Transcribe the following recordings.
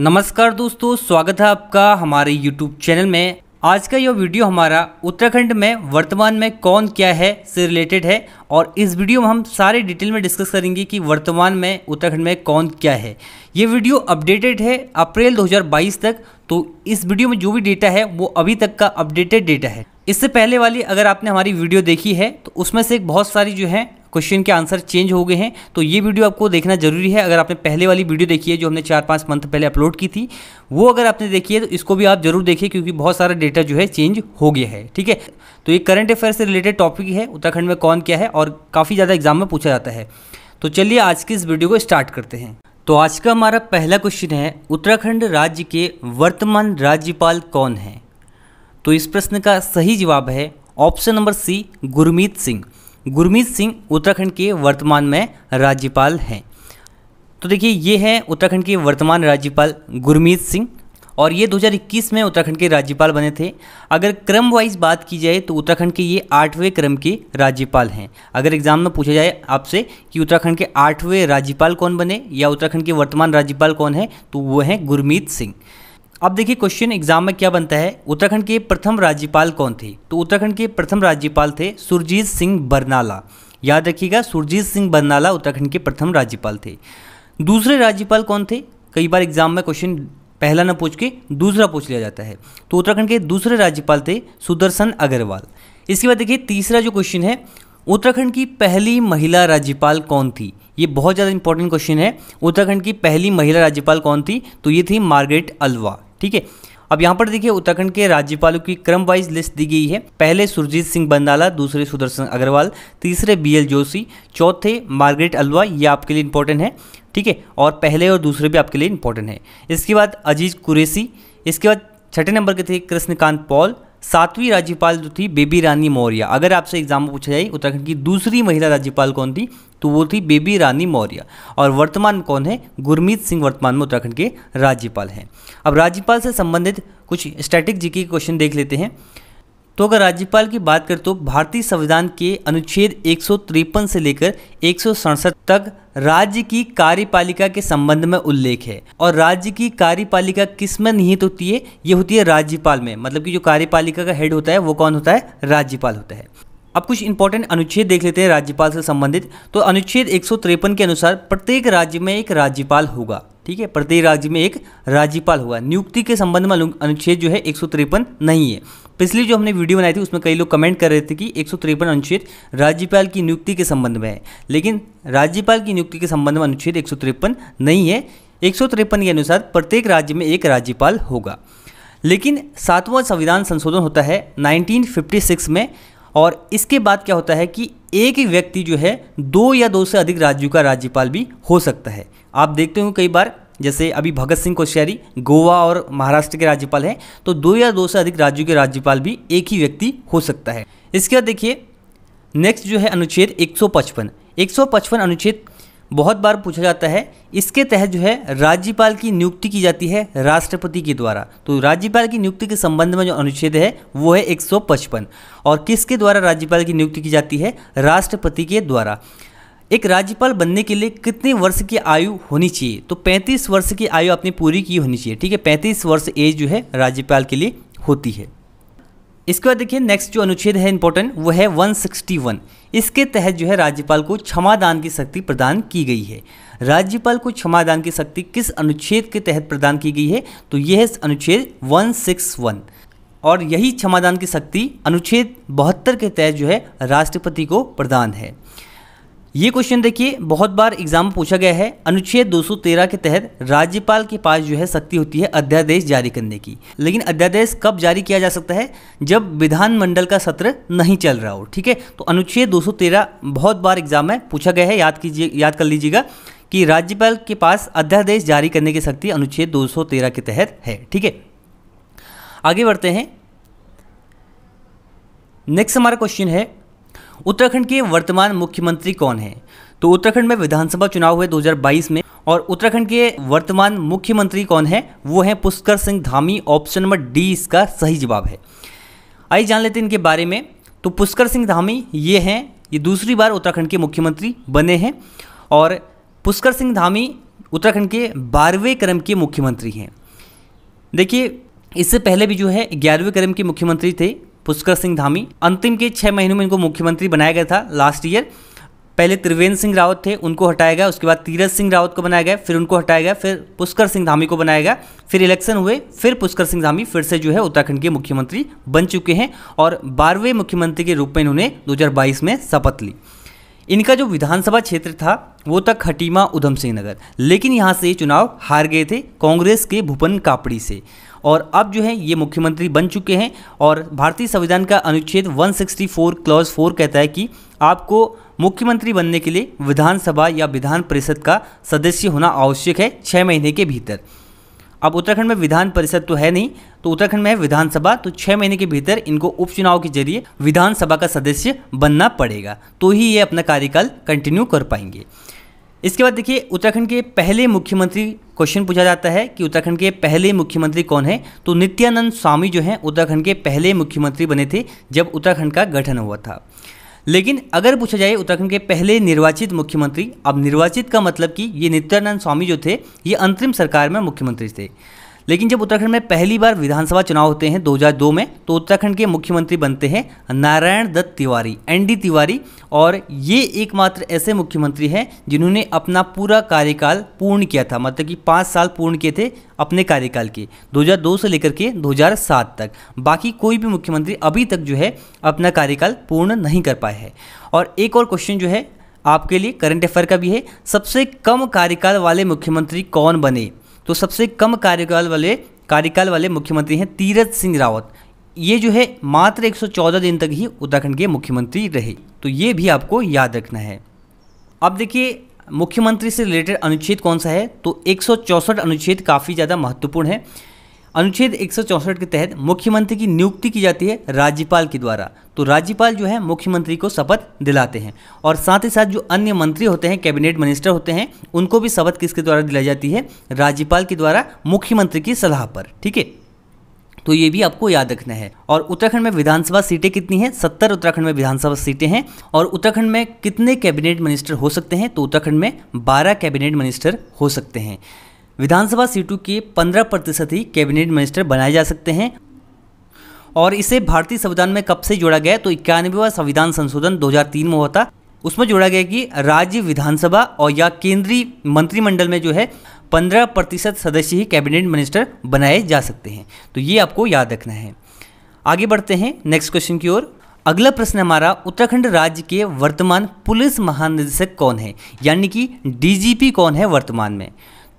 नमस्कार दोस्तों स्वागत है आपका हमारे YouTube चैनल में आज का यह वीडियो हमारा उत्तराखंड में वर्तमान में कौन क्या है से रिलेटेड है और इस वीडियो में हम सारे डिटेल में डिस्कस करेंगे कि वर्तमान में उत्तराखंड में कौन क्या है ये वीडियो अपडेटेड है अप्रैल 2022 तक तो इस वीडियो में जो भी डेटा है वो अभी तक का अपडेटेड डेटा है इससे पहले वाली अगर आपने हमारी वीडियो देखी है तो उसमें से एक बहुत सारी जो है क्वेश्चन के आंसर चेंज हो गए हैं तो ये वीडियो आपको देखना जरूरी है अगर आपने पहले वाली वीडियो देखी है जो हमने चार पाँच मंथ पहले अपलोड की थी वो अगर आपने देखी है तो इसको भी आप जरूर देखिए क्योंकि बहुत सारा डेटा जो है चेंज हो गया है ठीक है तो ये करंट अफेयर से रिलेटेड टॉपिक है उत्तराखंड में कौन क्या है और काफ़ी ज़्यादा एग्जाम में पूछा जाता है तो चलिए आज की इस वीडियो को स्टार्ट करते हैं तो आज का हमारा पहला क्वेश्चन है उत्तराखंड राज्य के वर्तमान राज्यपाल कौन है तो इस प्रश्न का सही जवाब है option number C Gurmeet Singh Gurmeet Singh Uttarakhand के वर्तमान में राज्यपाल हैं तो देखिए ये हैं उत्तराखंड के वर्तमान राज्यपाल गुरमीत सिंह और ये 2021 में उत्तराखंड के राज्यपाल बने थे अगर क्रम वाइज बात की जाए तो उत्तराखंड के ये आठवें क्रम के राज्यपाल हैं अगर एग्जाम में पूछा जाए आपसे कि उत्तराखंड के आठवें राज्यपाल कौन बने या उत्तराखंड के वर्तमान राज्यपाल कौन है तो वो हैं गुरमीत सिंह अब देखिए क्वेश्चन एग्जाम में क्या बनता है उत्तराखंड के प्रथम राज्यपाल कौन थे तो उत्तराखंड के प्रथम राज्यपाल थे सुरजीत सिंह बरनाला याद रखिएगा सुरजीत सिंह बरनाला उत्तराखंड के प्रथम राज्यपाल थे दूसरे राज्यपाल कौन थे कई बार एग्जाम में क्वेश्चन पहला ना पूछ के दूसरा पूछ लिया जाता है तो उत्तराखंड के दूसरे राज्यपाल थे सुदर्शन अग्रवाल इसके बाद देखिए तीसरा जो क्वेश्चन है उत्तराखंड की पहली महिला राज्यपाल कौन थी ये बहुत ज़्यादा इंपॉर्टेंट क्वेश्चन है उत्तराखंड की पहली महिला राज्यपाल कौन थी तो ये थी मार्गरेट अल्वा ठीक है अब यहाँ पर देखिए उत्तराखंड के राज्यपालों की क्रम वाइज लिस्ट दी गई है पहले सुरजीत सिंह बंदाला दूसरे सुदर्शन अग्रवाल तीसरे बी एल जोशी चौथे मार्गरेट अलवा ये आपके लिए इंपॉर्टेंट है ठीक है और पहले और दूसरे भी आपके लिए इंपॉर्टेंट है इसके बाद अजीज कुरेसी इसके बाद छठे नंबर के थे कृष्णकांत पॉल सातवीं राज्यपाल जो थी बेबी रानी मौर्य अगर आपसे एग्जाम पूछा जाए उत्तराखंड की दूसरी महिला राज्यपाल कौन थी तो वो थी बेबी रानी मौर्य और वर्तमान कौन है गुरमीत सिंह वर्तमान में उत्तराखंड के राज्यपाल हैं अब राज्यपाल से संबंधित कुछ स्टैटिक जीके क्वेश्चन देख लेते हैं तो अगर राज्यपाल की बात करें तो भारतीय संविधान के अनुच्छेद एक से लेकर एक तक राज्य की कार्यपालिका के संबंध में उल्लेख है और राज्य की कार्यपालिका किस में निहित होती है ये होती है राज्यपाल में मतलब कि जो कार्यपालिका का हेड होता है वो कौन होता है राज्यपाल होता है अब कुछ इंपॉर्टेंट अनुच्छेद देख लेते हैं राज्यपाल से संबंधित तो अनुच्छेद एक के अनुसार प्रत्येक राज्य में एक राज्यपाल होगा ठीक है प्रत्येक राज्य में एक राज्यपाल होगा नियुक्ति के संबंध में अनुच्छेद जो है एक नहीं है पिछली जो हमने वीडियो बनाई थी उसमें कई लोग कमेंट कर रहे थे कि एक अनुच्छेद राज्यपाल की नियुक्ति के संबंध में है लेकिन राज्यपाल की नियुक्ति के संबंध में अनुच्छेद एक नहीं है एक के अनुसार प्रत्येक राज्य में एक राज्यपाल होगा लेकिन सातवां संविधान संशोधन होता है 1956 में और इसके बाद क्या होता है कि एक ही व्यक्ति जो है दो या दो से अधिक राज्यों का राज्यपाल भी हो सकता है आप देखते हो कई बार जैसे अभी भगत सिंह कोश्यारी गोवा और महाराष्ट्र के राज्यपाल हैं तो दो या दो से अधिक राज्यों के राज्यपाल भी एक ही व्यक्ति हो सकता है इसके बाद देखिए नेक्स्ट जो है अनुच्छेद 155 155 अनुच्छेद बहुत बार पूछा जाता है इसके तहत जो है राज्यपाल की नियुक्ति की जाती है राष्ट्रपति के द्वारा तो राज्यपाल की नियुक्ति के संबंध में जो अनुच्छेद है वो है 155 और किसके द्वारा राज्यपाल की नियुक्ति की जाती है राष्ट्रपति के द्वारा एक राज्यपाल बनने के लिए कितने वर्ष की आयु होनी चाहिए तो 35 वर्ष की आयु आपने पूरी की होनी चाहिए ठीक है 35 वर्ष एज जो है राज्यपाल के लिए होती है इसके बाद देखिए नेक्स्ट जो अनुच्छेद है इंपॉर्टेंट वो है 161 इसके तहत जो है राज्यपाल को क्षमादान की शक्ति प्रदान की गई है राज्यपाल को क्षमादान की शक्ति किस अनुच्छेद के तहत प्रदान की गई है तो यह है अनुच्छेद वन और यही क्षमादान की शक्ति अनुच्छेद बहत्तर के तहत जो है राष्ट्रपति को प्रदान है ये क्वेश्चन देखिए बहुत बार एग्जाम पूछा गया है अनुच्छेद 213 के तहत राज्यपाल के पास जो है शक्ति होती है अध्यादेश जारी करने की लेकिन अध्यादेश कब जारी किया जा सकता है जब विधानमंडल का सत्र नहीं चल रहा हो ठीक है तो अनुच्छेद 213 बहुत बार एग्जाम में पूछा गया है याद कीजिए याद कर लीजिएगा कि राज्यपाल के पास अध्यादेश जारी करने की शक्ति अनुच्छेद दो के तहत है ठीक है आगे बढ़ते हैं नेक्स्ट हमारा क्वेश्चन है उत्तराखंड के वर्तमान मुख्यमंत्री कौन है तो उत्तराखंड में विधानसभा चुनाव हुए 2022 में और उत्तराखंड के वर्तमान मुख्यमंत्री कौन है वो हैं Pushkar Singh Dhami option number D इसका सही जवाब है आइए जान लेते हैं इनके बारे में तो पुष्कर सिंह धामी ये हैं ये दूसरी बार उत्तराखंड के मुख्यमंत्री बने हैं और पुष्कर सिंह धामी उत्तराखंड के बारहवें क्रम के मुख्यमंत्री हैं देखिए इससे पहले भी जो है ग्यारहवें क्रम के मुख्यमंत्री थे पुष्कर सिंह धामी अंतिम के छः महीनों में इनको मुख्यमंत्री बनाया गया था लास्ट ईयर पहले त्रिवेंद्र सिंह रावत थे उनको हटाया गया उसके बाद तीरथ सिंह रावत को बनाया गया फिर उनको हटाया गया फिर पुष्कर सिंह धामी को बनाया गया फिर इलेक्शन हुए फिर पुष्कर सिंह धामी फिर से जो है उत्तराखंड के मुख्यमंत्री बन चुके हैं और बारहवें मुख्यमंत्री के रूप में इन्होंने दो में शपथ ली इनका जो विधानसभा क्षेत्र था वो था खटीमा उधम सिंह नगर लेकिन यहाँ से चुनाव हार गए थे कांग्रेस के भूपन कापड़ी से और अब जो है ये मुख्यमंत्री बन चुके हैं और भारतीय संविधान का अनुच्छेद 164 क्लॉज फोर कहता है कि आपको मुख्यमंत्री बनने के लिए विधानसभा या विधान परिषद का सदस्य होना आवश्यक है छः महीने के भीतर अब उत्तराखंड में विधान परिषद तो है नहीं तो उत्तराखंड में है विधानसभा तो छः महीने के भीतर इनको उपचुनाव के जरिए विधानसभा का सदस्य बनना पड़ेगा तो ही ये अपना कार्यकाल कंटिन्यू कर पाएंगे इसके बाद देखिए उत्तराखंड के पहले मुख्यमंत्री क्वेश्चन पूछा जाता है कि उत्तराखंड के पहले मुख्यमंत्री कौन है तो नित्यानंद स्वामी जो हैं उत्तराखंड के पहले मुख्यमंत्री बने थे जब उत्तराखंड का गठन हुआ था लेकिन अगर पूछा जाए उत्तराखंड के पहले निर्वाचित मुख्यमंत्री अब निर्वाचित का मतलब कि ये नित्यानंद स्वामी जो थे ये अंतरिम सरकार में मुख्यमंत्री थे लेकिन जब उत्तराखंड में पहली बार विधानसभा चुनाव होते हैं 2002 में तो उत्तराखंड के मुख्यमंत्री बनते हैं नारायण दत्त तिवारी एन डी तिवारी और ये एकमात्र ऐसे मुख्यमंत्री हैं जिन्होंने अपना पूरा कार्यकाल पूर्ण किया था मतलब कि पाँच साल पूर्ण किए थे अपने कार्यकाल के 2002 से लेकर के 2007 तक बाकी कोई भी मुख्यमंत्री अभी तक जो है अपना कार्यकाल पूर्ण नहीं कर पाए हैं और एक और क्वेश्चन जो है आपके लिए करंट अफेयर का भी है सबसे कम कार्यकाल वाले मुख्यमंत्री कौन बने तो सबसे कम कार्यकाल वाले कार्यकाल वाले मुख्यमंत्री हैं तीरथ सिंह रावत ये जो है मात्र 114 दिन तक ही उत्तराखंड के मुख्यमंत्री रहे तो ये भी आपको याद रखना है अब देखिए मुख्यमंत्री से रिलेटेड अनुच्छेद कौन सा है तो एक अनुच्छेद काफ़ी ज़्यादा महत्वपूर्ण है अनुच्छेद एक के तहत मुख्यमंत्री की नियुक्ति की जाती है राज्यपाल के द्वारा तो राज्यपाल जो है मुख्यमंत्री को शपथ दिलाते हैं और साथ ही साथ जो अन्य मंत्री होते हैं कैबिनेट मिनिस्टर होते हैं उनको भी शपथ किसके द्वारा दिलाई जाती है राज्यपाल के द्वारा मुख्यमंत्री की सलाह पर ठीक है तो ये भी आपको याद रखना है और उत्तराखंड में विधानसभा सीटें कितनी हैं सत्तर उत्तराखंड में विधानसभा सीटें हैं और उत्तराखंड में कितने कैबिनेट मिनिस्टर हो सकते हैं तो उत्तराखंड में बारह कैबिनेट मिनिस्टर हो सकते हैं विधानसभा सीटों के 15 प्रतिशत ही कैबिनेट मिनिस्टर बनाए जा सकते हैं और इसे भारतीय संविधान में कब से जोड़ा गया तो इक्यानवेवा संविधान संशोधन 2003 में हुआ था उसमें जोड़ा गया कि राज्य विधानसभा और या केंद्रीय मंत्रिमंडल में जो है 15 प्रतिशत सदस्य ही कैबिनेट मिनिस्टर बनाए जा सकते हैं तो ये आपको याद रखना है आगे बढ़ते हैं नेक्स्ट क्वेश्चन की ओर अगला प्रश्न हमारा उत्तराखंड राज्य के वर्तमान पुलिस महानिदेशक कौन है यानी कि डीजीपी कौन है वर्तमान में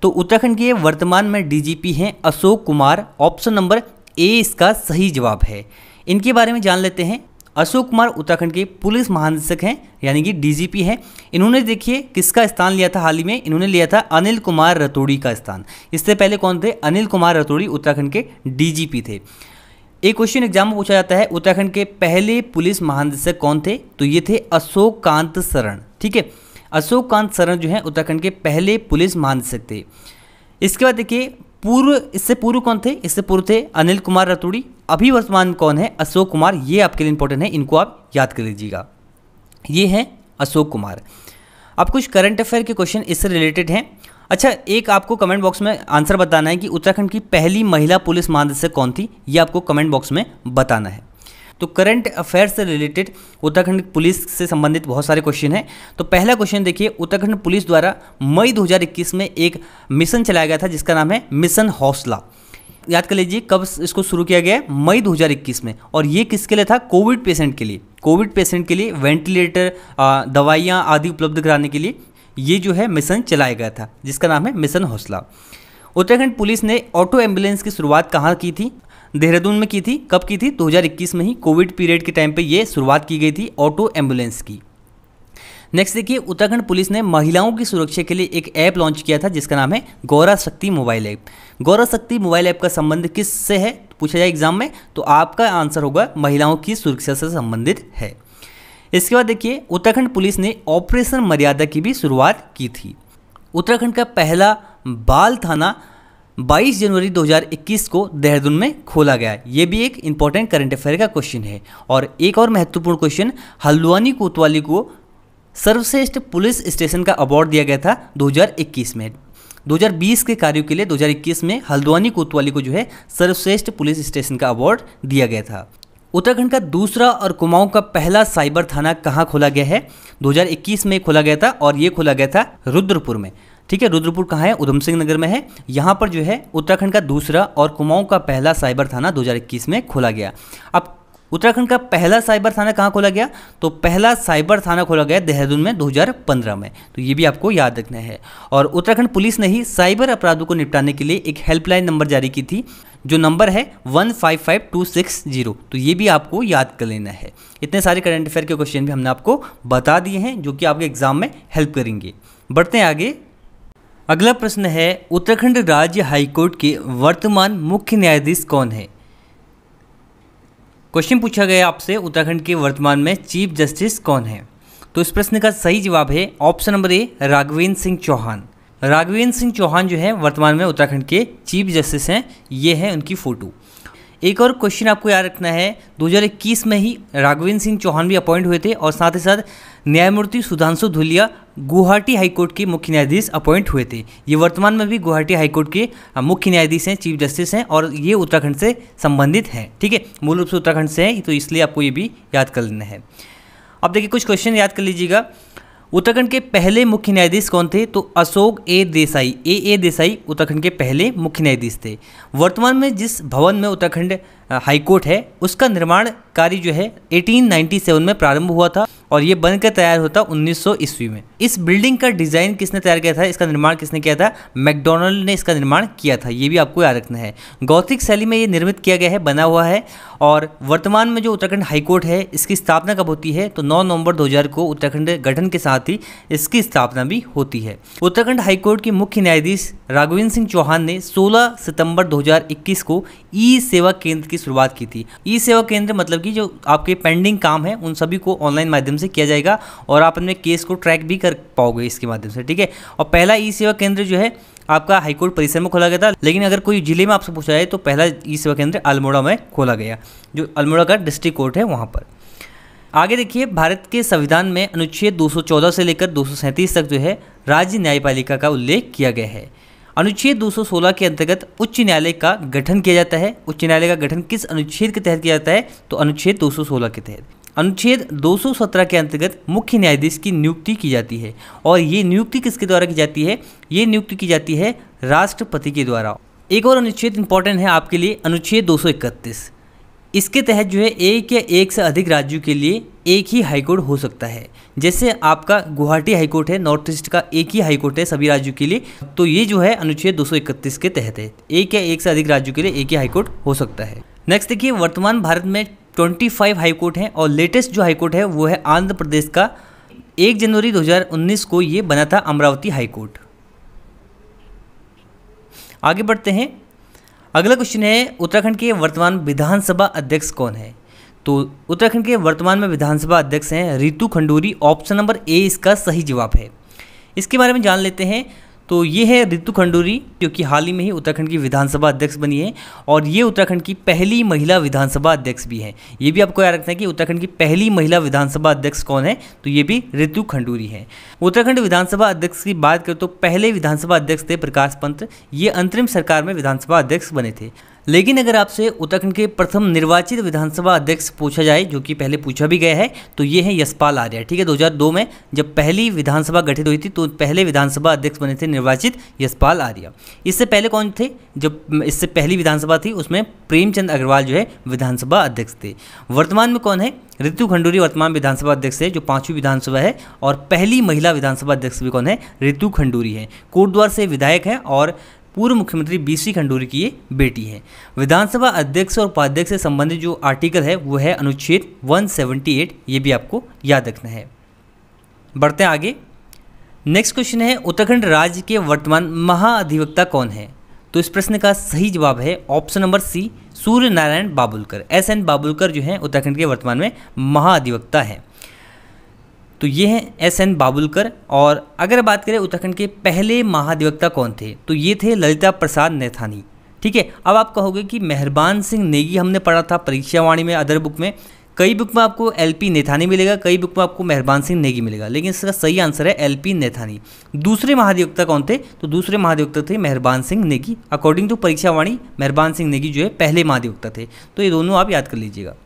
तो उत्तराखंड के वर्तमान में डीजीपी हैं Ashok Kumar option number A इसका सही जवाब है इनके बारे में जान लेते हैं अशोक कुमार उत्तराखंड के पुलिस महानिदेशक हैं यानी कि डीजीपी हैं इन्होंने देखिए किसका स्थान लिया था हाल ही में इन्होंने लिया था अनिल कुमार रतोड़ी का स्थान इससे पहले कौन थे अनिल कुमार रतोड़ी उत्तराखंड के डीजीपी थे एक क्वेश्चन एग्जाम में पूछा जाता है उत्तराखंड के पहले पुलिस महानिदेशक कौन थे तो ये थे अशोक कांत शरण ठीक है अशोक कांत शरण जो है उत्तराखंड के पहले पुलिस महानिदेशक थे इसके बाद देखिए पूर्व इससे पूर्व कौन थे इससे पूर्व थे अनिल कुमार रतूड़ी अभी वर्तमान कौन है अशोक कुमार ये आपके लिए इंपॉर्टेंट है इनको आप याद कर लीजिएगा ये हैं अशोक कुमार अब कुछ करंट अफेयर के क्वेश्चन इससे रिलेटेड हैं अच्छा एक आपको कमेंट बॉक्स में आंसर बताना है कि उत्तराखंड की पहली महिला पुलिस महानिदेशक कौन थी ये आपको कमेंट बॉक्स में बताना है तो करंट अफेयर्स से रिलेटेड उत्तराखंड पुलिस से संबंधित बहुत सारे क्वेश्चन हैं तो पहला क्वेश्चन देखिए उत्तराखंड पुलिस द्वारा मई 2021 में एक मिशन चलाया गया था जिसका नाम है मिशन हौसला याद कर लीजिए कब इसको शुरू किया गया मई 2021 में और ये किसके लिए था कोविड पेशेंट के लिए कोविड पेशेंट के लिए वेंटिलेटर दवाइयाँ आदि उपलब्ध कराने के लिए ये जो है मिशन चलाया गया था जिसका नाम है मिशन हौसला उत्तराखंड पुलिस ने ऑटो एम्बुलेंस की शुरुआत कहाँ की थी देहरादून में की थी कब की थी 2021 में ही कोविड पीरियड के टाइम पे ये शुरुआत की गई थी ऑटो एम्बुलेंस की नेक्स्ट देखिए उत्तराखंड पुलिस ने महिलाओं की सुरक्षा के लिए एक ऐप लॉन्च किया था जिसका नाम है गौरा शक्ति मोबाइल ऐप गौरा शक्ति मोबाइल ऐप का संबंध किस से है पूछा जाए एग्जाम में तो आपका आंसर होगा महिलाओं की सुरक्षा से संबंधित है इसके बाद देखिए उत्तराखंड पुलिस ने ऑपरेशन मर्यादा की भी शुरुआत की थी उत्तराखंड का पहला बाल थाना 22 जनवरी 2021 को देहरादून में खोला गया ये भी एक इम्पॉर्टेंट करंट अफेयर का क्वेश्चन है और एक और महत्वपूर्ण क्वेश्चन हल्द्वानी कोतवाली को सर्वश्रेष्ठ पुलिस स्टेशन का अवार्ड दिया गया था 2021 में 2020 के कार्यों के लिए 2021 में हल्द्वानी कोतवाली को जो है सर्वश्रेष्ठ पुलिस स्टेशन का अवार्ड दिया गया था उत्तराखंड का दूसरा और कुमाऊं का पहला साइबर थाना कहाँ खोला गया है 2021 में खोला गया था और ये खोला गया था रुद्रपुर में ठीक है रुद्रपुर कहाँ है उधम सिंह नगर में है यहाँ पर जो है उत्तराखंड का दूसरा और कुमाऊं का पहला साइबर थाना 2021 में खोला गया अब उत्तराखंड का पहला साइबर थाना कहाँ खोला गया तो पहला साइबर थाना खोला गया देहरादून में 2015 में तो ये भी आपको याद रखना है और उत्तराखंड पुलिस ने ही साइबर अपराधों को निपटाने के लिए एक हेल्पलाइन नंबर जारी की थी जो नंबर है one five five two six zero तो ये भी आपको याद कर लेना है इतने सारे करंट अफेयर के क्वेश्चन भी हमने आपको बता दिए हैं जो कि आपके एग्जाम में हेल्प करेंगे बढ़ते हैं आगे अगला प्रश्न है उत्तराखंड राज्य हाईकोर्ट के वर्तमान मुख्य न्यायाधीश कौन है क्वेश्चन पूछा गया आपसे उत्तराखंड के वर्तमान में चीफ जस्टिस कौन है तो इस प्रश्न का सही जवाब है option number A Raghavendra Singh Chauhan Raghavendra Singh Chauhan जो है वर्तमान में उत्तराखंड के चीफ जस्टिस हैं ये है उनकी फ़ोटो एक और क्वेश्चन आपको याद रखना है 2021 में ही राघवेंद्र सिंह चौहान भी अपॉइंट हुए थे और साथ ही साथ न्यायमूर्ति सुधांशु धुलिया गुवाहाटी हाईकोर्ट के मुख्य न्यायाधीश अपॉइंट हुए थे ये वर्तमान में भी गुवाहाटी हाईकोर्ट के मुख्य न्यायाधीश हैं चीफ जस्टिस हैं और ये उत्तराखंड से संबंधित हैं ठीक है मूल रूप से उत्तराखंड से हैं तो इसलिए आपको ये भी याद कर लेना है अब देखिए कुछ क्वेश्चन याद कर लीजिएगा उत्तराखंड के पहले मुख्य न्यायाधीश कौन थे तो अशोक ए देसाई ए ए देसाई उत्तराखंड के पहले मुख्य न्यायाधीश थे वर्तमान में जिस भवन में उत्तराखंड हाईकोर्ट है उसका निर्माण कार्य जो है 1897 में प्रारंभ हुआ था और ये बनकर तैयार होता उन्नीस सौ ईस्वी में इस बिल्डिंग का डिज़ाइन किसने तैयार किया था इसका निर्माण किसने किया था मैकडोनल्ड ने इसका निर्माण किया था ये भी आपको याद रखना है गौथिक शैली में ये निर्मित किया गया है बना हुआ है और वर्तमान में जो उत्तराखंड हाईकोर्ट है इसकी स्थापना कब होती है तो 9 नवंबर 2000 को उत्तराखंड गठन के साथ ही इसकी स्थापना भी होती है उत्तराखंड हाईकोर्ट के मुख्य न्यायाधीश राघवेंद्र सिंह चौहान ने सोलह सितंबर दो को ई सेवा केंद्र की शुरुआत की थी ई सेवा केंद्र मतलब कि जो आपके पेंडिंग काम है उन सभी को ऑनलाइन माध्यम से किया जाएगा और आप अपने केस को ट्रैक भी कर पाओगे इसके माध्यम से ठीक है और पहला ई सेवा केंद्र जो है आपका हाईकोर्ट परिसर में खोला गया था लेकिन अगर कोई जिले में आपसे पूछा जाए तो पहला ई सेवा केंद्र अल्मोड़ा में खोला गया जो अल्मोड़ा का डिस्ट्रिक्ट कोर्ट है वहाँ पर आगे देखिए भारत के संविधान में अनुच्छेद 214 से लेकर 237 तक जो है राज्य न्यायपालिका का उल्लेख किया गया है अनुच्छेद 216 के अंतर्गत उच्च न्यायालय का गठन किया जाता है उच्च न्यायालय का गठन किस अनुच्छेद के तहत किया जाता है तो अनुच्छेद 216 के तहत अनुच्छेद 217 के अंतर्गत मुख्य न्यायाधीश की नियुक्ति की जाती है और ये नियुक्ति किसके द्वारा की जाती है ये नियुक्ति की जाती है राष्ट्रपति के द्वारा एक और अनुच्छेद इंपॉर्टेंट है आपके लिए अनुच्छेद दो इसके तहत जो है एक या एक से अधिक राज्यों के लिए एक ही हाईकोर्ट हो सकता है जैसे आपका गुवाहाटी हाईकोर्ट है नॉर्थ ईस्ट का एक ही हाईकोर्ट है सभी राज्यों के लिए तो ये जो है अनुच्छेद 231 के तहत है एक या एक से अधिक राज्यों के लिए एक ही हाईकोर्ट हो सकता है नेक्स्ट देखिए वर्तमान भारत में ट्वेंटी फाइव हाईकोर्ट हैं और लेटेस्ट जो हाईकोर्ट है वो है आंध्र प्रदेश का एक जनवरी 2019 को ये बना था अमरावती हाईकोर्ट आगे बढ़ते हैं अगला क्वेश्चन है उत्तराखंड के वर्तमान विधानसभा अध्यक्ष कौन है तो उत्तराखंड के वर्तमान में विधानसभा अध्यक्ष हैं Ritu Khanduri option number A इसका सही जवाब है इसके बारे में जान लेते हैं तो ये है रितु खंडूरी जो कि हाल ही में ही उत्तराखंड की विधानसभा अध्यक्ष बनी है और ये उत्तराखंड की पहली महिला विधानसभा अध्यक्ष भी हैं ये भी आपको याद रखना है कि उत्तराखंड की पहली महिला विधानसभा अध्यक्ष कौन है तो ये भी रितु खंडूरी है उत्तराखंड विधानसभा अध्यक्ष की बात करें तो पहले विधानसभा अध्यक्ष थे प्रकाश पंत ये अंतरिम सरकार में विधानसभा अध्यक्ष बने थे लेकिन अगर आपसे उत्तराखंड के प्रथम निर्वाचित विधानसभा अध्यक्ष पूछा जाए जो कि पहले पूछा भी गया है तो ये है यशपाल आर्या ठीक है 2002 में जब पहली विधानसभा गठित हुई थी तो पहले विधानसभा अध्यक्ष बने थे निर्वाचित यशपाल आर्या इससे पहले कौन थे जब इससे पहली विधानसभा थी उसमें प्रेमचंद अग्रवाल जो है विधानसभा अध्यक्ष थे वर्तमान में कौन है ऋतु खंडूरी वर्तमान विधानसभा अध्यक्ष है जो पांचवी विधानसभा है और पहली महिला विधानसभा अध्यक्ष भी कौन है ऋतु खंडूरी है कोटद्वार से विधायक हैं और पूर्व मुख्यमंत्री बीसी खंडूरी की बेटी हैं विधानसभा अध्यक्ष और उपाध्यक्ष से संबंधित जो आर्टिकल है वो है अनुच्छेद 178 ये भी आपको याद रखना है बढ़ते हैं आगे नेक्स्ट क्वेश्चन है उत्तराखंड राज्य के वर्तमान महाअधिवक्ता कौन है तो इस प्रश्न का सही जवाब है option number C Surya Narayan Babulkar S N Babulkar जो हैं उत्तराखंड के वर्तमान में महाअधिवक्ता हैं तो ये हैं एस एन बाबुलकर और अगर बात करें उत्तराखंड के पहले महाधिवक्ता कौन थे तो ये थे ललिता प्रसाद नेथानी ठीक है अब आप कहोगे कि मेहरबान सिंह नेगी हमने पढ़ा था परीक्षावाणी में अदर बुक में कई बुक में आपको एल पी नेथानी मिलेगा कई बुक में आपको मेहरबान सिंह नेगी मिलेगा लेकिन इसका सही आंसर है एल पी नेथानी दूसरे महाधिवक्ता कौन थे तो दूसरे महाधिवक्ता थे मेहरबान सिंह नेगी अकॉर्डिंग टू परीक्षावाणी मेहरबान सिंह नेगी जो है पहले महाधिवक्ता थे तो ये दोनों आप याद कर लीजिएगा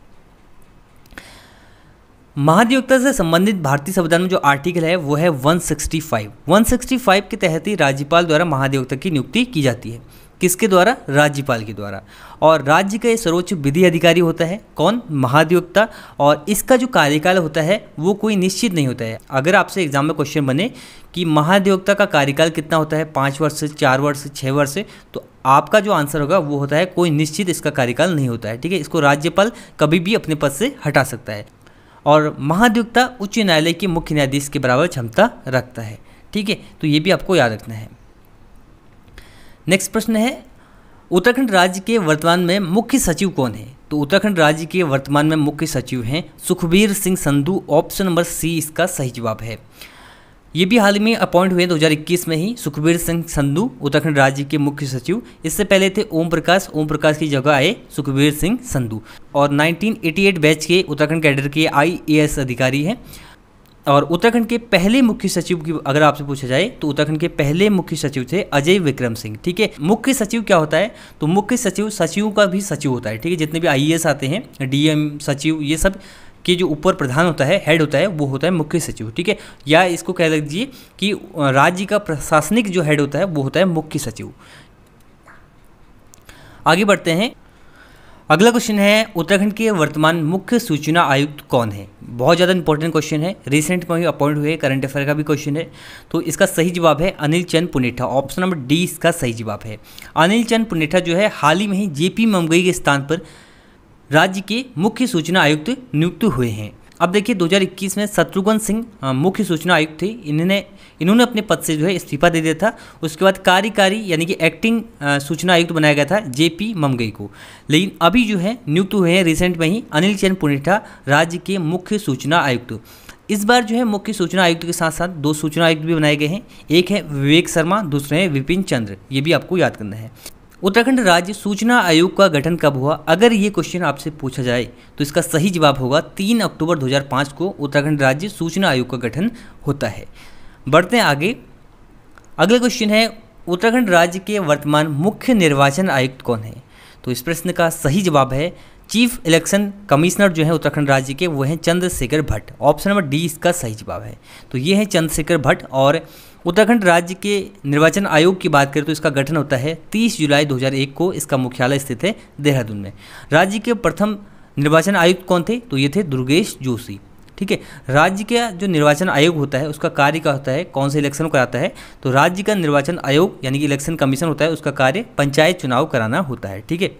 महाधिवक्ता से संबंधित भारतीय संविधान में जो आर्टिकल है वो है 165 165 के तहत ही राज्यपाल द्वारा महाधिवक्ता की नियुक्ति की जाती है किसके द्वारा राज्यपाल के द्वारा और राज्य का ये सर्वोच्च विधि अधिकारी होता है कौन महाधिवक्ता और इसका जो कार्यकाल होता है वो कोई निश्चित नहीं होता है अगर आपसे एग्जाम में क्वेश्चन बने कि महाधिवक्ता का कार्यकाल कितना होता है पाँच वर्ष से चार वर्ष से छः वर्ष से तो आपका जो आंसर होगा वो होता है कोई निश्चित इसका कार्यकाल नहीं होता है ठीक है इसको राज्यपाल कभी भी अपने पद से हटा सकता है और महाधिवक्ता उच्च न्यायालय के मुख्य न्यायाधीश के बराबर क्षमता रखता है ठीक है तो ये भी आपको याद रखना है नेक्स्ट प्रश्न है उत्तराखंड राज्य के वर्तमान में मुख्य सचिव कौन है तो उत्तराखंड राज्य के वर्तमान में मुख्य सचिव हैं Sukhbir Singh Sandhu option number C इसका सही जवाब है ये भी हाल में अपॉइंट हुए 2021 में ही सुखबीर सिंह संधू उत्तराखंड राज्य के मुख्य सचिव इससे पहले थे ओम प्रकाश ओम प्रकाश की जगह आए सुखबीर सिंह संधू और 1988 बैच के उत्तराखंड कैडर के आईएएस अधिकारी हैं और उत्तराखंड के पहले मुख्य सचिव की अगर आपसे पूछा जाए तो उत्तराखंड के पहले मुख्य सचिव थे अजय विक्रम सिंह ठीक है मुख्य सचिव क्या होता है तो मुख्य सचिव सचिव का भी सचिव होता है ठीक है जितने भी आई आते हैं डीएम सचिव ये सब के जो ऊपर प्रधान होता है हेड होता है वो होता है मुख्य सचिव ठीक है या इसको कह लीजिए कि राज्य का प्रशासनिक जो हेड होता है वो होता है मुख्य सचिव आगे बढ़ते हैं अगला क्वेश्चन है उत्तराखंड के वर्तमान मुख्य सूचना आयुक्त कौन है बहुत ज़्यादा इंपॉर्टेंट क्वेश्चन है रिसेंट में अपॉइंट हुए करंट अफेयर का भी क्वेश्चन है तो इसका सही जवाब है Anil Chand Punetha option number D इसका सही जवाब है अनिल चंद पुनेठा जो है हाल ही में ही जेपी मुंबई के स्थान पर राज्य के मुख्य सूचना आयुक्त नियुक्त हुए हैं अब देखिए 2021 में शत्रुघ्न सिंह मुख्य सूचना आयुक्त थे इन्होंने इन्होंने अपने पद से जो है इस्तीफा दे दिया था उसके बाद कार्यकारी यानी कि एक्टिंग सूचना आयुक्त बनाया गया था जे पी ममगई को लेकिन अभी जो है नियुक्त हुए हैं रिसेंट में ही अनिल चैन पुनेठा राज्य के मुख्य सूचना आयुक्त इस बार जो है मुख्य सूचना आयुक्त के साथ साथ दो सूचना आयुक्त भी बनाए गए हैं एक है विवेक शर्मा दूसरे हैं विपिन चंद्र ये भी आपको याद करना है उत्तराखंड राज्य सूचना आयोग का गठन कब हुआ अगर ये क्वेश्चन आपसे पूछा जाए तो इसका सही जवाब होगा तीन अक्टूबर 2005 को उत्तराखंड राज्य सूचना आयोग का गठन होता है बढ़ते हैं आगे अगला क्वेश्चन है उत्तराखंड राज्य के वर्तमान मुख्य निर्वाचन आयुक्त कौन है तो इस प्रश्न का सही जवाब है चीफ इलेक्शन कमिश्नर जो है उत्तराखंड राज्य के वो हैं Chandrashekhar Bhatt option number D इसका सही जवाब है तो ये हैं चंद्रशेखर भट्ट और उत्तराखंड राज्य के निर्वाचन आयोग की बात करें तो इसका गठन होता है 30 जुलाई 2001 को इसका मुख्यालय स्थित है देहरादून में राज्य के प्रथम निर्वाचन आयुक्त कौन थे तो ये थे दुर्गेश जोशी ठीक है राज्य का जो निर्वाचन आयोग होता है उसका कार्य क्या होता है कौन से इलेक्शन कराता है तो राज्य का निर्वाचन आयोग यानी कि इलेक्शन कमीशन होता है उसका कार्य पंचायत चुनाव कराना होता है ठीक है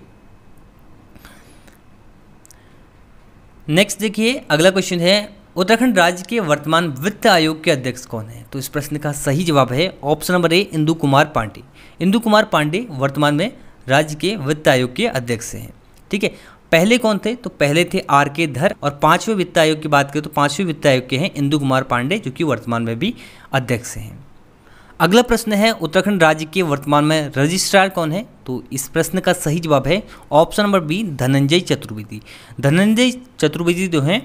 नेक्स्ट देखिए अगला क्वेश्चन है उत्तराखंड राज्य के वर्तमान वित्त आयोग के अध्यक्ष कौन है तो इस प्रश्न का सही जवाब है option number A Indu Kumar Pandey Indu Kumar Pandey वर्तमान में राज्य के वित्त आयोग के अध्यक्ष हैं ठीक है पहले कौन थे तो पहले थे आर के धर और पांचवें वित्त आयोग की बात करें तो पांचवें वित्त आयोग के हैं इंदू कुमार पांडे जो कि वर्तमान में भी अध्यक्ष हैं अगला प्रश्न है उत्तराखंड राज्य के वर्तमान में रजिस्ट्रार कौन है तो इस प्रश्न का सही जवाब है option number B Dhananjay Chaturvedi Dhananjay Chaturvedi जो हैं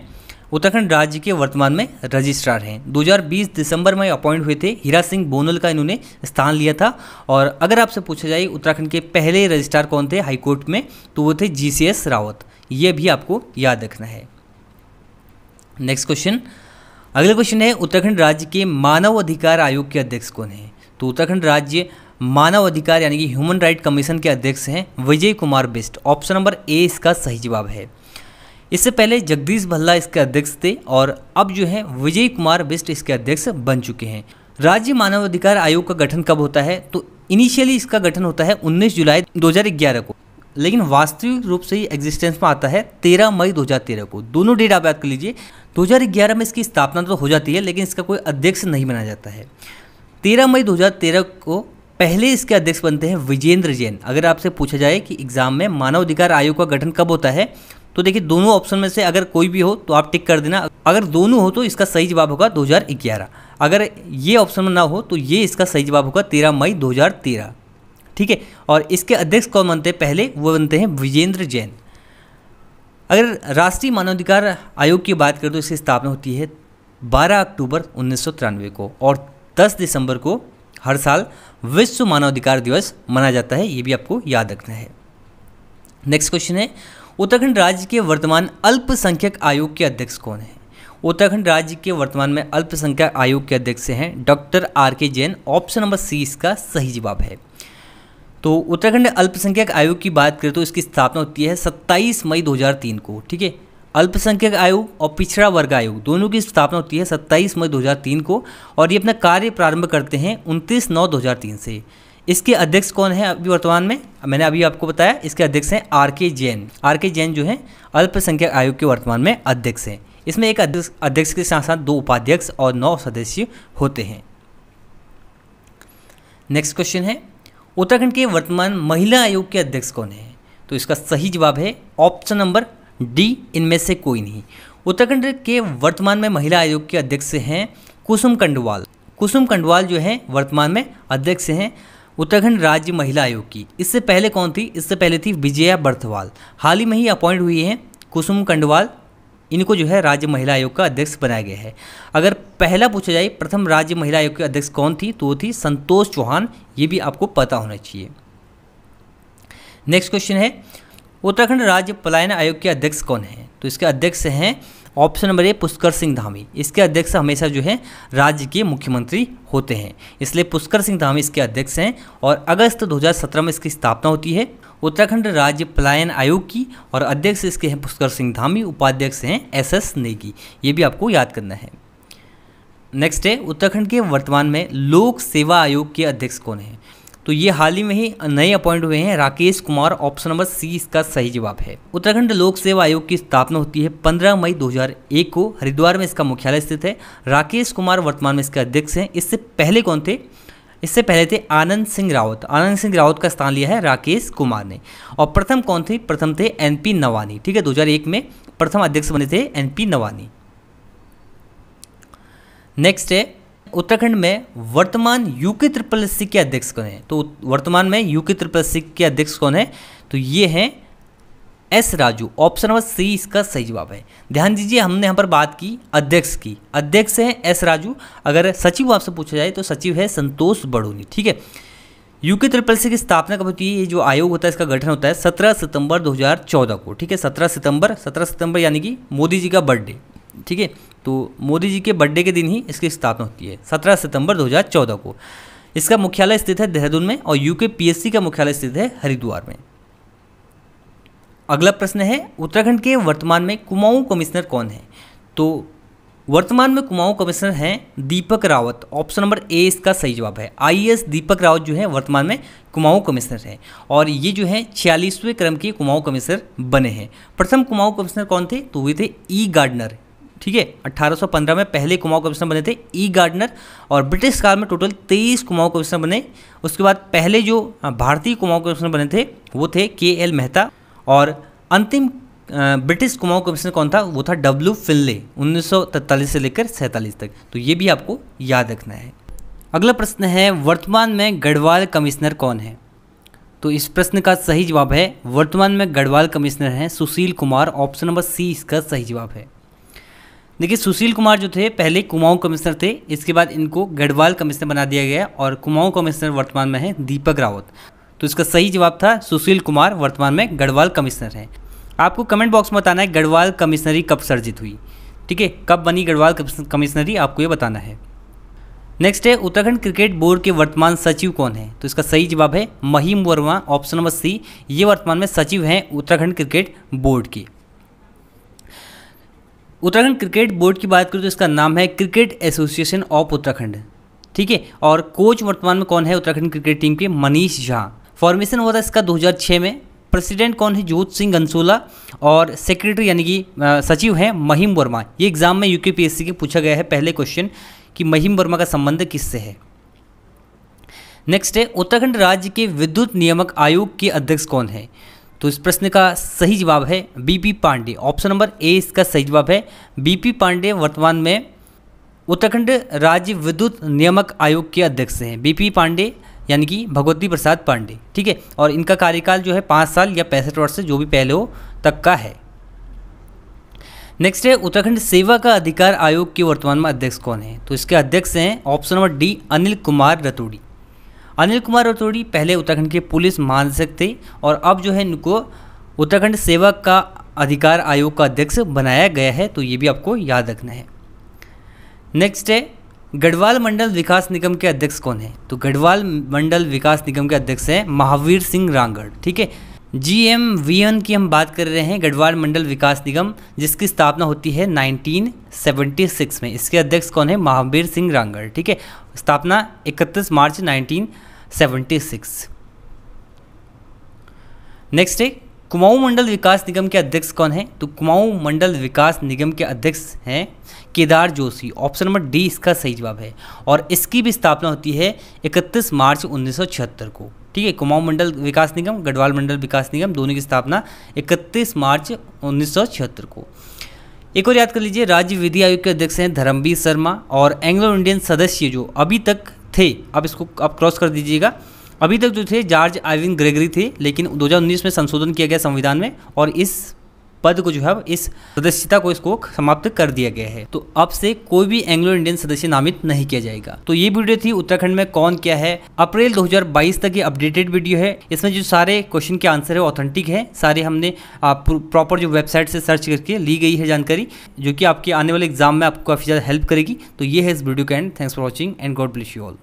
उत्तराखंड राज्य के वर्तमान में रजिस्ट्रार हैं 2020 दिसंबर में अपॉइंट हुए थे हीरा सिंह बोनल का इन्होंने स्थान लिया था और अगर आपसे पूछा जाए उत्तराखंड के पहले रजिस्ट्रार कौन थे हाईकोर्ट में तो वो थे जी रावत ये भी आपको याद रखना है नेक्स्ट क्वेश्चन अगला क्वेश्चन है उत्तराखंड राज्य के मानव अधिकार आयोग के अध्यक्ष कौन है तो उत्तराखंड राज्य मानव अधिकार यानी कि ह्यूमन राइट कमीशन के अध्यक्ष हैं Vijay Kumar Bisht option number A इसका सही जवाब है इससे पहले जगदीश भल्ला इसके अध्यक्ष थे और अब जो है विजय कुमार बिस्ट इसके अध्यक्ष बन चुके हैं राज्य मानवाधिकार आयोग का गठन कब होता है तो इनिशियली इसका गठन होता है 19 जुलाई 2011 को लेकिन वास्तविक रूप से ही एग्जिस्टेंस में आता है 13 मई 2013 को दोनों डेट आप याद कर लीजिए 2011 में इसकी स्थापना तो हो जाती है लेकिन इसका कोई अध्यक्ष नहीं बनाया जाता है 13 मई 2013 को पहले इसके अध्यक्ष बनते हैं विजेंद्र जैन अगर आपसे पूछा जाए कि एग्जाम में मानवाधिकार आयोग का गठन कब होता है तो देखिए दोनों ऑप्शन में से अगर कोई भी हो तो आप टिक कर देना अगर दोनों हो तो इसका सही जवाब होगा 2011 अगर ये ऑप्शन में ना हो तो ये इसका सही जवाब होगा 13 मई 2013 ठीक है और इसके अध्यक्ष कौन बनते हैं पहले वो बनते हैं विजेंद्र जैन अगर राष्ट्रीय मानवाधिकार आयोग की बात करें तो इसकी स्थापना होती है 12 अक्टूबर उन्नीस को और 10 दिसंबर को हर साल विश्व मानवाधिकार दिवस मनाया जाता है ये भी आपको याद रखना है नेक्स्ट क्वेश्चन है उत्तराखंड राज्य के वर्तमान अल्पसंख्यक आयोग के अध्यक्ष कौन हैं उत्तराखंड राज्य के वर्तमान में अल्पसंख्यक आयोग के अध्यक्ष हैं डॉक्टर आर के जैन ऑप्शन नंबर सी इसका सही जवाब है तो उत्तराखंड अल्पसंख्यक आयोग की बात करें तो इसकी स्थापना होती है 27 मई 2003 को ठीक है अल्पसंख्यक आयोग और पिछड़ा वर्ग आयोग दोनों की स्थापना होती है 27 मई 2003 को और ये अपना कार्य प्रारंभ करते हैं 29 नौ 2003 से इसके अध्यक्ष कौन है अभी वर्तमान में मैंने अभी आपको बताया इसके अध्यक्ष हैं आर के जैन आर के जैन जो है अल्पसंख्यक आयोग के वर्तमान में अध्यक्ष हैं इसमें एक अध्यक्ष अध्यक्ष के साथ साथ दो उपाध्यक्ष और नौ सदस्य होते हैं नेक्स्ट क्वेश्चन है उत्तराखंड के वर्तमान महिला आयोग के अध्यक्ष कौन है तो इसका सही जवाब है ऑप्शन नंबर डी इनमें से कोई नहीं उत्तराखंड के वर्तमान में महिला आयोग के अध्यक्ष हैं कुसुम कंडवाल कुसुम कंडवाल जो है वर्तमान में अध्यक्ष हैं उत्तराखंड राज्य महिला आयोग की इससे पहले कौन थी इससे पहले थी विजया बर्थवाल हाल ही में ही अपॉइंट हुई हैं कुसुम कंडवाल इनको जो है राज्य महिला आयोग का अध्यक्ष बनाया गया है अगर पहला पूछा जाए प्रथम राज्य महिला आयोग की अध्यक्ष कौन थी तो वो थी संतोष चौहान ये भी आपको पता होना चाहिए नेक्स्ट क्वेश्चन है उत्तराखंड राज्य पलायन आयोग के अध्यक्ष कौन है तो इसके अध्यक्ष हैं option number A Pushkar Singh Dhami इसके अध्यक्ष हमेशा जो है राज्य के मुख्यमंत्री होते हैं इसलिए पुष्कर सिंह धामी इसके अध्यक्ष हैं और अगस्त 2017 में इसकी स्थापना होती है उत्तराखंड राज्य पलायन आयोग की और अध्यक्ष इसके हैं पुष्कर सिंह धामी उपाध्यक्ष हैं एस एस नेगी ये भी आपको याद करना है नेक्स्ट है उत्तराखंड के वर्तमान में लोक सेवा आयोग के अध्यक्ष कौन हैं तो ये हाल ही में ही नए अपॉइंट हुए हैं Rakesh Kumar option number C इसका सही जवाब है उत्तराखंड लोक सेवा आयोग की स्थापना होती है 15 मई 2001 को हरिद्वार में इसका मुख्यालय स्थित है राकेश कुमार वर्तमान में इसके अध्यक्ष हैं इससे पहले कौन थे इससे पहले थे आनंद सिंह रावत आनंद सिंह रावत का स्थान लिया है राकेश कुमार ने और प्रथम कौन थे प्रथम थे एन नवानी ठीक है दो में प्रथम अध्यक्ष बने थे एन नवानी नेक्स्ट है उत्तराखंड में वर्तमान यूके ट्रिपल सी के अध्यक्ष कौन है तो वर्तमान में यूके ट्रिपल सी के अध्यक्ष कौन है तो ये हैं S Raju option number C इसका सही जवाब है ध्यान दीजिए हमने यहाँ पर बात की अध्यक्ष की अध्यक्ष हैं एस राजू अगर सचिव आपसे पूछा जाए तो सचिव है संतोष बड़ोनी ठीक है यूके ट्रिपल सी की स्थापना कब होती है ये जो आयोग होता है इसका गठन होता है 17 सितंबर 2014 को ठीक है 17 सितंबर 17 सितंबर यानी कि मोदी जी का बर्थडे ठीक है तो मोदी जी के बर्थडे के दिन ही इसकी स्थापना होती है सत्रह सितंबर 2014 को इसका मुख्यालय स्थित है देहरादून में और यूके पीएससी का मुख्यालय स्थित है हरिद्वार में अगला प्रश्न है उत्तराखंड के वर्तमान में कुमाऊं कमिश्नर कौन है तो वर्तमान में कुमाऊं कमिश्नर हैं Deepak Rawat option number A इसका सही जवाब है आईएएस दीपक रावत जो है वर्तमान में कुमाऊं कमिश्नर हैं और ये जो है छियालीसवें क्रम के कुमाऊं कमिश्नर बने हैं प्रथम कुमाऊं कमिश्नर कौन थे तो वे थे ई गार्डनर ठीक है 1815 में पहले कुमाऊं कमिश्नर बने थे ई e. गार्डनर और ब्रिटिश काल में टोटल 23 कुमाऊं कमिश्नर बने उसके बाद पहले जो हाँ, भारतीय कुमाऊं कमिश्नर बने थे वो थे के एल मेहता और अंतिम ब्रिटिश कुमाऊं कमिश्नर कौन था वो था डब्ल्यू फिनले उन्नीस से लेकर सैंतालीस तक तो ये भी आपको याद रखना है अगला प्रश्न है वर्तमान में गढ़वाल कमिश्नर कौन है तो इस प्रश्न का सही जवाब है वर्तमान में गढ़वाल कमिश्नर हैं Sushil Kumar option number C इसका सही जवाब है देखिए सुशील कुमार जो थे पहले कुमाऊं कमिश्नर थे इसके बाद इनको गढ़वाल कमिश्नर बना दिया गया और कुमाऊं कमिश्नर वर्तमान में है दीपक रावत तो इसका सही जवाब था सुशील कुमार वर्तमान में गढ़वाल कमिश्नर है आपको कमेंट बॉक्स में बताना है गढ़वाल कमिश्नरी कब सर्जित हुई ठीक है कब बनी गढ़वाल कमिश्नरी आपको ये बताना है नेक्स्ट है उत्तराखंड क्रिकेट बोर्ड के वर्तमान सचिव कौन है तो इसका सही जवाब है Mahim Verma option number C ये वर्तमान में सचिव हैं उत्तराखंड क्रिकेट बोर्ड के उत्तराखंड क्रिकेट बोर्ड की बात करूँ तो इसका नाम है क्रिकेट एसोसिएशन ऑफ उत्तराखंड ठीक है और कोच वर्तमान में कौन है उत्तराखंड क्रिकेट टीम के मनीष झा फॉर्मेशन हुआ था इसका 2006 में प्रेसिडेंट कौन है जोत सिंह अंसोला और सेक्रेटरी यानी कि सचिव हैं महिम वर्मा ये एग्ज़ाम में यूकेपीएससी के पूछा गया है पहले क्वेश्चन कि महिम वर्मा का संबंध किससे है नेक्स्ट है उत्तराखंड राज्य के विद्युत नियामक आयोग के अध्यक्ष कौन है तो इस प्रश्न का सही जवाब है BP Pande option number A इसका सही जवाब है बीपी पांडे वर्तमान में उत्तराखंड राज्य विद्युत नियामक आयोग के अध्यक्ष हैं बीपी पांडे यानी कि भगवती प्रसाद पांडे ठीक है और इनका कार्यकाल जो है पाँच साल या पैंसठ वर्ष से जो भी पहले हो तक का है नेक्स्ट है उत्तराखंड सेवा का अधिकार आयोग के वर्तमान में अध्यक्ष कौन है तो इसके अध्यक्ष हैं option number D Anil Kumar Raturi Anil Kumar Rataudi पहले उत्तराखंड के पुलिस महानिदेशक थे और अब जो है इनको उत्तराखंड सेवक का अधिकार आयोग का अध्यक्ष बनाया गया है तो ये भी आपको याद रखना है नेक्स्ट है गढ़वाल मंडल विकास निगम के अध्यक्ष कौन है तो गढ़वाल मंडल विकास निगम के अध्यक्ष हैं महावीर सिंह रांगड़ ठीक है जी एम वी एन की हम बात कर रहे हैं गढ़वाल मंडल विकास निगम जिसकी स्थापना होती है 1976 में इसके अध्यक्ष कौन है महावीर सिंह रांगड़ ठीक है स्थापना 31 मार्च 1976 नेक्स्ट है कुमाऊं मंडल विकास निगम के अध्यक्ष कौन है तो कुमाऊं मंडल विकास निगम के अध्यक्ष हैं Kedar Joshi option number D इसका सही जवाब है और इसकी भी स्थापना होती है 31 मार्च 1976 को ठीक है कुमाऊं मंडल विकास निगम गढ़वाल मंडल विकास निगम दोनों की स्थापना 31 मार्च 1976 को एक और याद कर लीजिए राज्य विधि आयोग के अध्यक्ष हैं धर्मवीर शर्मा और एंग्लो इंडियन सदस्य जो अभी तक थे अब इसको आप क्रॉस कर दीजिएगा अभी तक जो थे जॉर्ज आइविन ग्रेगरी थे लेकिन 2019 में संशोधन किया गया संविधान में और इस पद को जो है इस सदस्यता को इसको समाप्त कर दिया गया है तो अब से कोई भी एंग्लो इंडियन सदस्य नामित नहीं किया जाएगा तो ये वीडियो थी उत्तराखंड में कौन क्या है अप्रैल 2022 तक ये अपडेटेड वीडियो है इसमें जो सारे क्वेश्चन के आंसर है ऑथेंटिक है सारे हमने प्रॉपर जो वेबसाइट से सर्च करके ली गई है जानकारी जो कि आपके आने वाले एग्जाम में आपको काफ़ी ज़्यादा हेल्प करेगी तो ये है इस वीडियो का end thanks for watching and God bless you all